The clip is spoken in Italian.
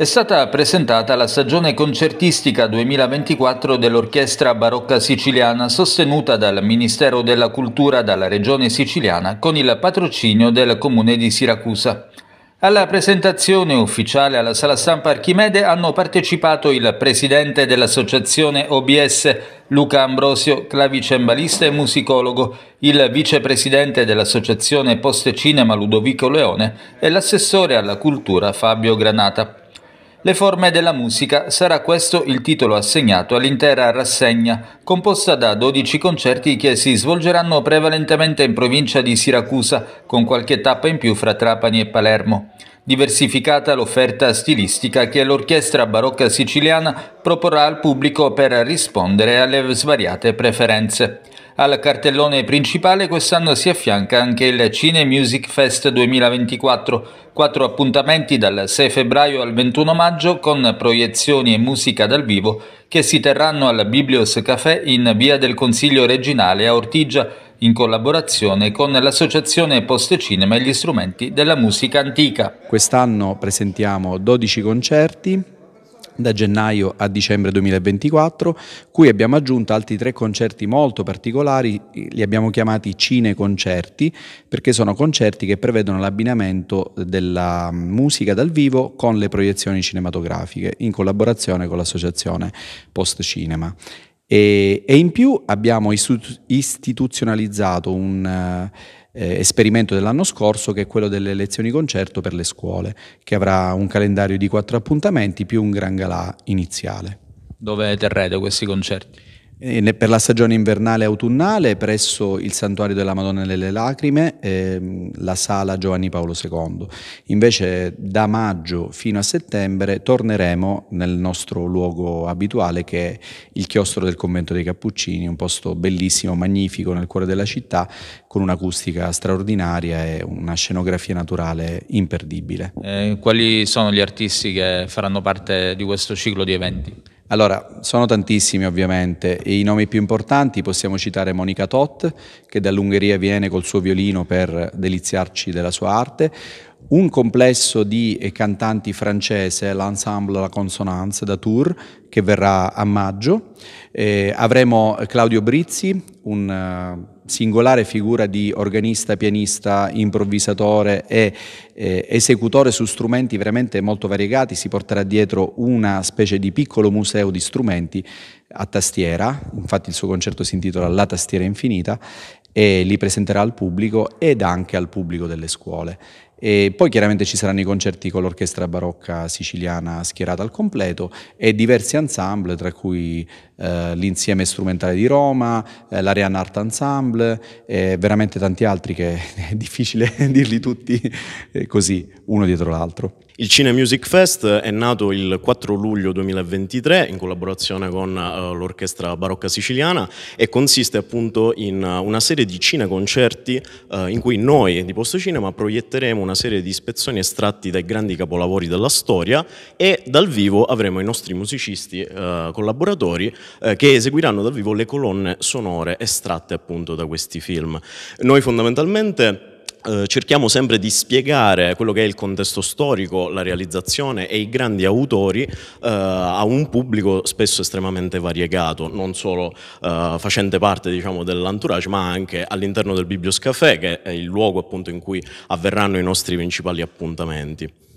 È stata presentata la stagione concertistica 2024 dell'Orchestra Barocca Siciliana sostenuta dal Ministero della Cultura dalla Regione Siciliana con il patrocinio del Comune di Siracusa. Alla presentazione ufficiale alla sala stampa Archimede hanno partecipato il presidente dell'associazione OBS Luca Ambrosio, clavicembalista e musicologo, il vicepresidente dell'associazione Poste Cinema Ludovico Leone e l'assessore alla cultura Fabio Granata. Le forme della musica sarà questo il titolo assegnato all'intera rassegna, composta da 12 concerti che si svolgeranno prevalentemente in provincia di Siracusa, con qualche tappa in più fra Trapani e Palermo. Diversificata l'offerta stilistica che l'orchestra barocca siciliana proporrà al pubblico per rispondere alle svariate preferenze. Al cartellone principale quest'anno si affianca anche il Cine Music Fest 2024, quattro appuntamenti dal 6 febbraio al 21 maggio con proiezioni e musica dal vivo che si terranno al Biblios Café in via del Consiglio Reginale a Ortigia in collaborazione con l'associazione Post Cinema e gli strumenti della musica antica. Quest'anno presentiamo 12 concerti da gennaio a dicembre 2024, cui abbiamo aggiunto altri tre concerti molto particolari, li abbiamo chiamati cine concerti, perché sono concerti che prevedono l'abbinamento della musica dal vivo con le proiezioni cinematografiche, in collaborazione con l'associazione Post Cinema. E, e in più abbiamo istituzionalizzato un... Eh, esperimento dell'anno scorso che è quello delle lezioni concerto per le scuole, che avrà un calendario di quattro appuntamenti più un gran galà iniziale. Dove terrete questi concerti? per la stagione invernale e autunnale presso il Santuario della Madonna delle Lacrime, ehm, la sala Giovanni Paolo II. Invece da maggio fino a settembre torneremo nel nostro luogo abituale che è il chiostro del convento dei Cappuccini, un posto bellissimo, magnifico nel cuore della città, con un'acustica straordinaria e una scenografia naturale imperdibile. Eh, quali sono gli artisti che faranno parte di questo ciclo di eventi? Allora, sono tantissimi ovviamente, e i nomi più importanti possiamo citare Monica Tot, che dall'Ungheria viene col suo violino per deliziarci della sua arte, un complesso di eh, cantanti francese, l'ensemble La Consonance da Tour che verrà a maggio, eh, avremo Claudio Brizzi, un eh, singolare figura di organista, pianista, improvvisatore e eh, esecutore su strumenti veramente molto variegati, si porterà dietro una specie di piccolo museo di strumenti a tastiera, infatti il suo concerto si intitola La tastiera infinita e li presenterà al pubblico ed anche al pubblico delle scuole. E poi chiaramente ci saranno i concerti con l'orchestra barocca siciliana schierata al completo e diversi ensemble, tra cui eh, l'Insieme Strumentale di Roma, eh, l'Arian Art Ensemble e veramente tanti altri che è difficile dirli tutti eh, così, uno dietro l'altro. Il Cine Music Fest è nato il 4 luglio 2023 in collaborazione con eh, l'Orchestra Barocca Siciliana e consiste appunto in una serie di cineconcerti eh, in cui noi di Posto Cinema proietteremo una una serie di spezzoni estratti dai grandi capolavori della storia e dal vivo avremo i nostri musicisti eh, collaboratori eh, che eseguiranno dal vivo le colonne sonore estratte appunto da questi film. Noi fondamentalmente eh, cerchiamo sempre di spiegare quello che è il contesto storico, la realizzazione e i grandi autori eh, a un pubblico spesso estremamente variegato, non solo eh, facente parte diciamo, dell'entourage ma anche all'interno del Biblioscafè che è il luogo appunto in cui avverranno i nostri principali appuntamenti.